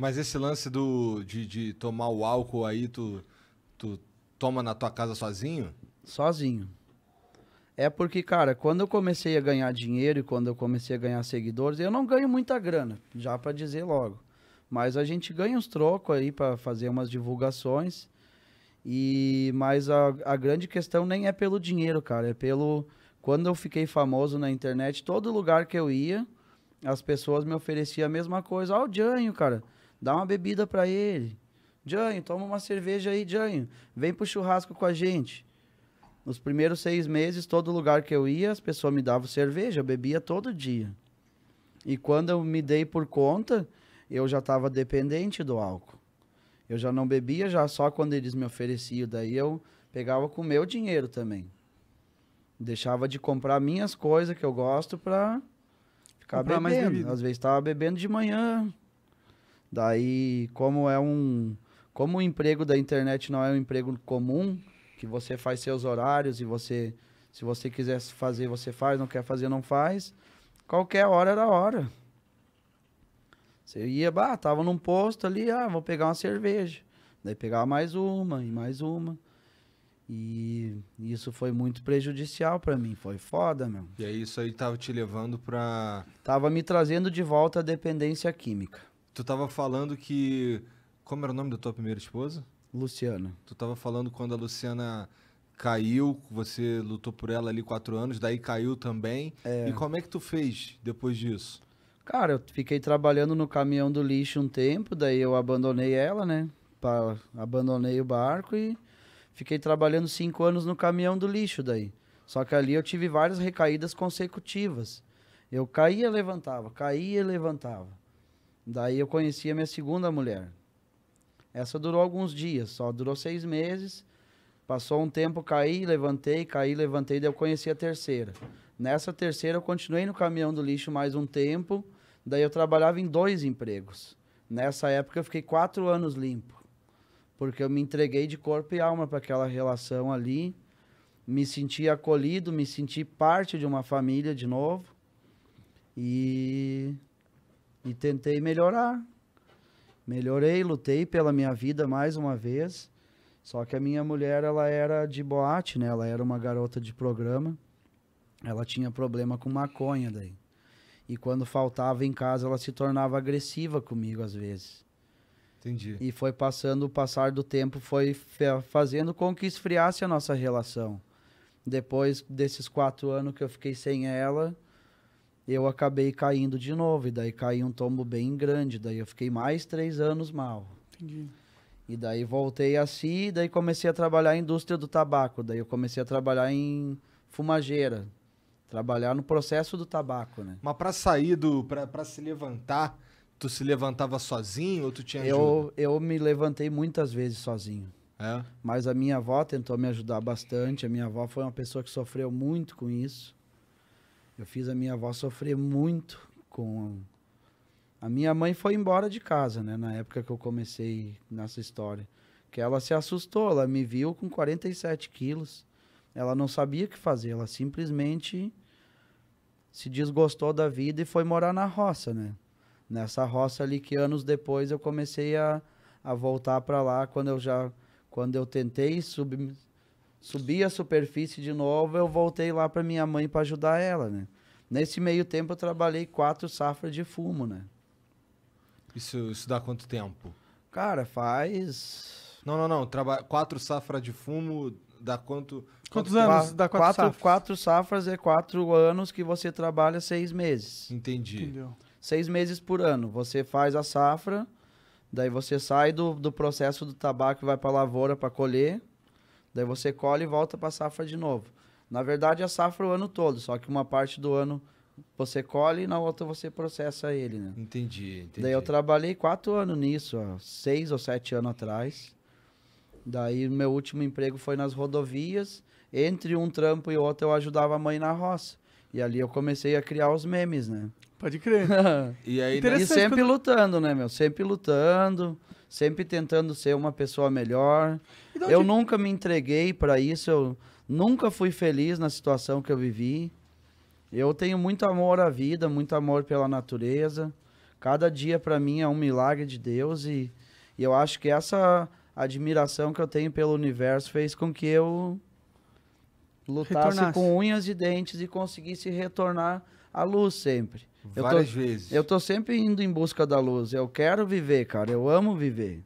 Mas esse lance do, de, de tomar o álcool aí, tu, tu toma na tua casa sozinho? Sozinho. É porque, cara, quando eu comecei a ganhar dinheiro e quando eu comecei a ganhar seguidores, eu não ganho muita grana, já para dizer logo. Mas a gente ganha uns trocos aí para fazer umas divulgações. E mas a, a, grande questão nem é pelo dinheiro, cara, é pelo quando eu fiquei famoso na internet, todo lugar que eu ia, as pessoas me ofereciam a mesma coisa. Ó, oh, o Janho, cara, Dá uma bebida para ele. Janho, toma uma cerveja aí, Janho. Vem pro churrasco com a gente. Nos primeiros seis meses, todo lugar que eu ia, as pessoas me davam cerveja, eu bebia todo dia. E quando eu me dei por conta, eu já estava dependente do álcool. Eu já não bebia já só quando eles me ofereciam, daí eu pegava com o meu dinheiro também. Deixava de comprar minhas coisas que eu gosto para ficar comprar bebendo. Às vezes estava bebendo de manhã, Daí, como é um. Como o emprego da internet não é um emprego comum, que você faz seus horários e você. Se você quiser fazer, você faz, não quer fazer, não faz. Qualquer hora era hora. Você ia, bah, tava num posto ali, ah, vou pegar uma cerveja. Daí pegava mais uma e mais uma. E isso foi muito prejudicial para mim, foi foda, meu. E aí isso aí tava te levando pra... Tava me trazendo de volta a dependência química. Tu tava falando que. Como era o nome da tua primeira esposa? Luciana. Tu tava falando quando a Luciana caiu, você lutou por ela ali quatro anos, daí caiu também. É. E como é que tu fez depois disso? Cara, eu fiquei trabalhando no caminhão do lixo um tempo, daí eu abandonei ela, né? Pra, abandonei o barco e fiquei trabalhando cinco anos no caminhão do lixo daí. Só que ali eu tive várias recaídas consecutivas. Eu caía, levantava, caía, levantava. Daí eu conheci a minha segunda mulher. Essa durou alguns dias, só durou seis meses. Passou um tempo, caí, levantei, caí, levantei, daí eu conheci a terceira. Nessa terceira eu continuei no caminhão do lixo mais um tempo, daí eu trabalhava em dois empregos. Nessa época eu fiquei quatro anos limpo, porque eu me entreguei de corpo e alma para aquela relação ali, me senti acolhido, me senti parte de uma família de novo. E e tentei melhorar. Melhorei, lutei pela minha vida mais uma vez. Só que a minha mulher, ela era de boate, né? Ela era uma garota de programa. Ela tinha problema com maconha daí. E quando faltava em casa, ela se tornava agressiva comigo às vezes. Entendi. E foi passando, o passar do tempo foi fazendo com que esfriasse a nossa relação. Depois desses quatro anos que eu fiquei sem ela, eu acabei caindo de novo, e daí caiu um tombo bem grande, daí eu fiquei mais três anos mal. Entendi. E daí voltei assim, e daí comecei a trabalhar na indústria do tabaco, daí eu comecei a trabalhar em fumageira, trabalhar no processo do tabaco, né? Mas para sair do, para se levantar, tu se levantava sozinho ou tu tinha ajuda? Eu, eu me levantei muitas vezes sozinho. É? Mas a minha avó tentou me ajudar bastante. A minha avó foi uma pessoa que sofreu muito com isso. Eu fiz a minha avó sofrer muito com. A minha mãe foi embora de casa, né? Na época que eu comecei nessa história. Que ela se assustou, ela me viu com 47 quilos. Ela não sabia o que fazer, ela simplesmente se desgostou da vida e foi morar na roça, né? Nessa roça ali que anos depois eu comecei a, a voltar para lá quando eu já quando eu tentei sub, Subi a superfície de novo, eu voltei lá para minha mãe para ajudar ela, né? Nesse meio tempo eu trabalhei quatro safras de fumo, né? Isso, isso dá quanto tempo? Cara, faz. Não, não, não. Traba... Quatro safras de fumo dá quanto. Quantos quatro, anos dá quatro, quatro safras? Quatro safras é quatro anos que você trabalha seis meses. Entendi. Entendeu? Seis meses por ano. Você faz a safra, daí você sai do, do processo do tabaco e vai para a lavoura para colher. Daí você colhe e volta para a safra de novo. Na verdade, a safra é o ano todo, só que uma parte do ano você colhe e na outra você processa ele, né? Entendi, entendi. Daí eu trabalhei quatro anos nisso, ó, seis ou sete anos atrás. Daí meu último emprego foi nas rodovias. Entre um trampo e outro eu ajudava a mãe na roça. E ali eu comecei a criar os memes, né? Pode crer. e, aí, né? e sempre lutando, né, meu? Sempre lutando, sempre tentando ser uma pessoa melhor. Onde... Eu nunca me entreguei para isso, eu nunca fui feliz na situação que eu vivi. Eu tenho muito amor à vida, muito amor pela natureza. Cada dia para mim é um milagre de Deus e, e eu acho que essa admiração que eu tenho pelo universo fez com que eu lutasse com unhas e dentes e conseguisse retornar à luz sempre. Várias eu tô, vezes. Eu tô sempre indo em busca da luz. Eu quero viver, cara. Eu amo viver.